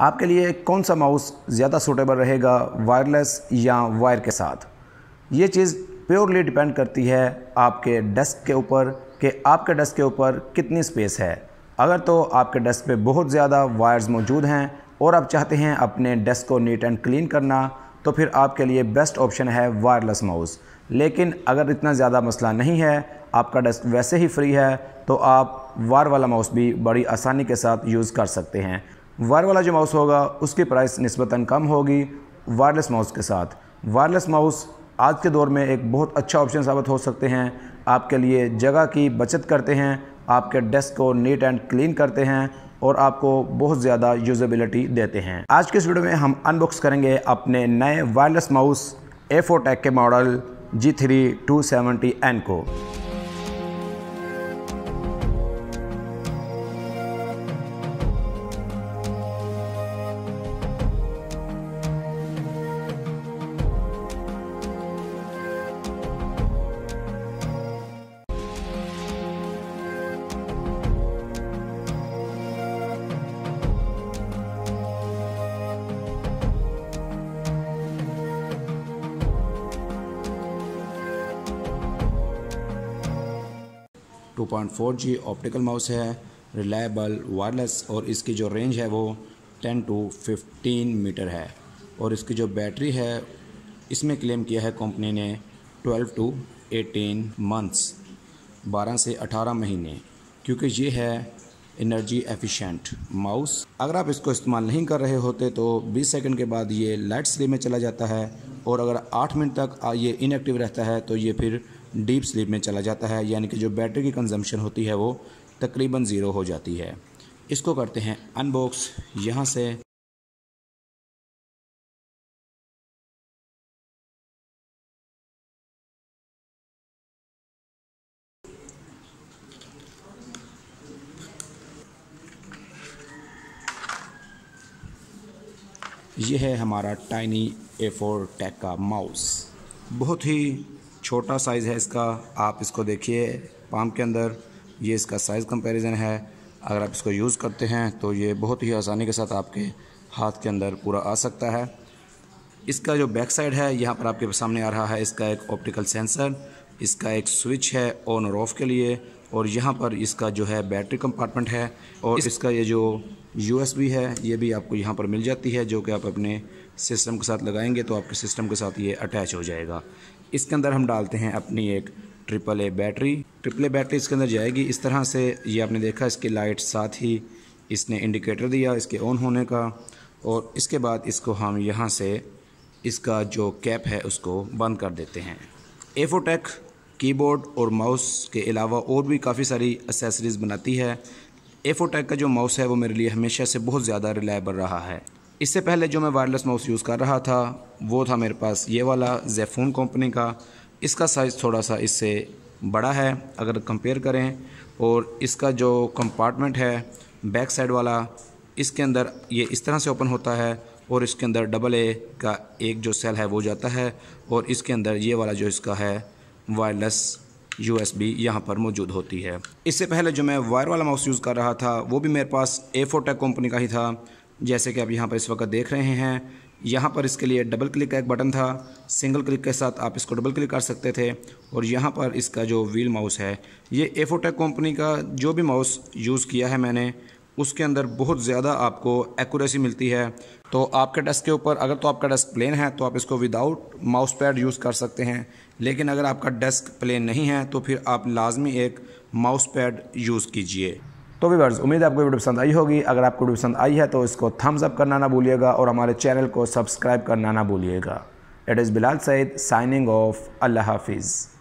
आपके लिए कौन सा माउस ज़्यादा सूटेबल रहेगा वायरलेस या वायर के साथ ये चीज़ प्योरली डिपेंड करती है आपके डेस्क के ऊपर कि आपके डेस्क के ऊपर कितनी स्पेस है अगर तो आपके डेस्क पे बहुत ज़्यादा वायर्स मौजूद हैं और आप चाहते हैं अपने डेस्क को नीट एंड क्लीन करना तो फिर आपके लिए बेस्ट ऑप्शन है वायरलेस माउस लेकिन अगर इतना ज़्यादा मसला नहीं है आपका डेस्क वैसे ही फ्री है तो आप वायर वाला माउस भी बड़ी आसानी के साथ यूज़ कर सकते हैं वायर वाला जो माउस होगा उसकी प्राइस नस्बता कम होगी वायरलेस माउस के साथ वायरलेस माउस आज के दौर में एक बहुत अच्छा ऑप्शन साबित हो सकते हैं आपके लिए जगह की बचत करते हैं आपके डेस्क को नीट एंड क्लीन करते हैं और आपको बहुत ज़्यादा यूजेबिलिटी देते हैं आज के इस वीडियो में हम अनबॉक्स करेंगे अपने नए वायरलेस माउस ए फोर के model G three two seventy N को 2.4G ऑप्टिकल माउस है रिलायबल वायरलेस और इसकी जो रेंज है वो 10 टू 15 मीटर है और इसकी जो बैटरी है इसमें क्लेम किया है कंपनी ने 12 टू 18 मंथ्स 12 से 18 महीने क्योंकि ये है एनर्जी एफिशिएंट माउस अगर आप इसको इस्तेमाल नहीं कर रहे होते तो 20 सेकंड के बाद ये लाइट स्ले में चला जाता है और अगर 8 मिनट तक ये इनएक्टिव रहता है तो ये फिर डीप स्लीप में चला जाता है यानी कि जो बैटरी की कंजम्पशन होती है वो तकरीबन ज़ीरो हो जाती है इसको करते हैं अनबॉक्स यहाँ से यह है हमारा टाइनी ए फोर टैक का माउस बहुत ही छोटा साइज़ है इसका आप इसको देखिए पाम के अंदर ये इसका साइज़ कंपैरिजन है अगर आप इसको यूज़ करते हैं तो ये बहुत ही आसानी के साथ आपके हाथ के अंदर पूरा आ सकता है इसका जो बैक साइड है यहाँ पर आपके सामने आ रहा है इसका एक ऑप्टिकल सेंसर इसका एक स्विच है ऑन और ऑफ़ के लिए और यहाँ पर इसका जो है बैटरी कंपार्टमेंट है और इसका ये जो यू है ये भी आपको यहाँ पर मिल जाती है जो कि आप अपने सिस्टम के साथ लगाएंगे तो आपके सिस्टम के साथ ये अटैच हो जाएगा इसके अंदर हम डालते हैं अपनी एक triple A battery triple A battery इसके अंदर जाएगी इस तरह से ये आपने देखा इसके लाइट साथ ही इसने इंडिकेटर दिया इसके ऑन होने का और इसके बाद इसको हम यहाँ से इसका जो कैप है उसको बंद कर देते हैं एफोटेक कीबोर्ड और माउस के अलावा और भी काफ़ी सारी एसेसरीज़ बनाती है एफोटेक का जो माउस है वो मेरे लिए हमेशा से बहुत ज़्यादा रिलायबल रहा है इससे पहले जो मैं वायरलेस माउस यूज़ कर रहा था वो था मेरे पास ये वाला जेफोन कंपनी का इसका साइज़ थोड़ा सा इससे बड़ा है अगर कंपेयर करें और इसका जो कंपार्टमेंट है बैक साइड वाला इसके अंदर ये इस तरह से ओपन होता है और इसके अंदर डबल ए का एक जो सेल है वो जाता है और इसके अंदर ये वाला जो इसका है वायरलेस यू एस बी यहाँ पर मौजूद होती है इससे पहले जो मैं वायर वाला माउस यूज़ कर रहा था वो भी मेरे पास ए फोटेक कंपनी का ही था जैसे कि आप यहाँ पर इस वक्त देख रहे हैं यहाँ पर इसके लिए डबल क्लिक का एक बटन था सिंगल क्लिक के साथ आप इसको डबल क्लिक कर सकते थे और यहाँ पर इसका जो व्हील माउस है ये ए फोटेक कंपनी का जो भी माउस यूज़ किया है मैंने उसके अंदर बहुत ज़्यादा आपको एक्यूरेसी मिलती है तो आपके डेस्क के ऊपर अगर तो आपका डेस्क प्लेन है तो आप इसको विदाउट माउस पैड यूज़ कर सकते हैं लेकिन अगर आपका डेस्क प्लेन नहीं है तो फिर आप लाजमी एक माउस पैड यूज़ कीजिए तो वीवर्स उम्मीद है आपको वीडियो पसंद आई होगी अगर आपको वीडियो पसंद आई है तो इसको थम्स अप करना ना भूलिएगा और हमारे चैनल को सब्सक्राइब करना ना भूलिएगा it is Bilal Saeed signing off अल्लाह हाफिज़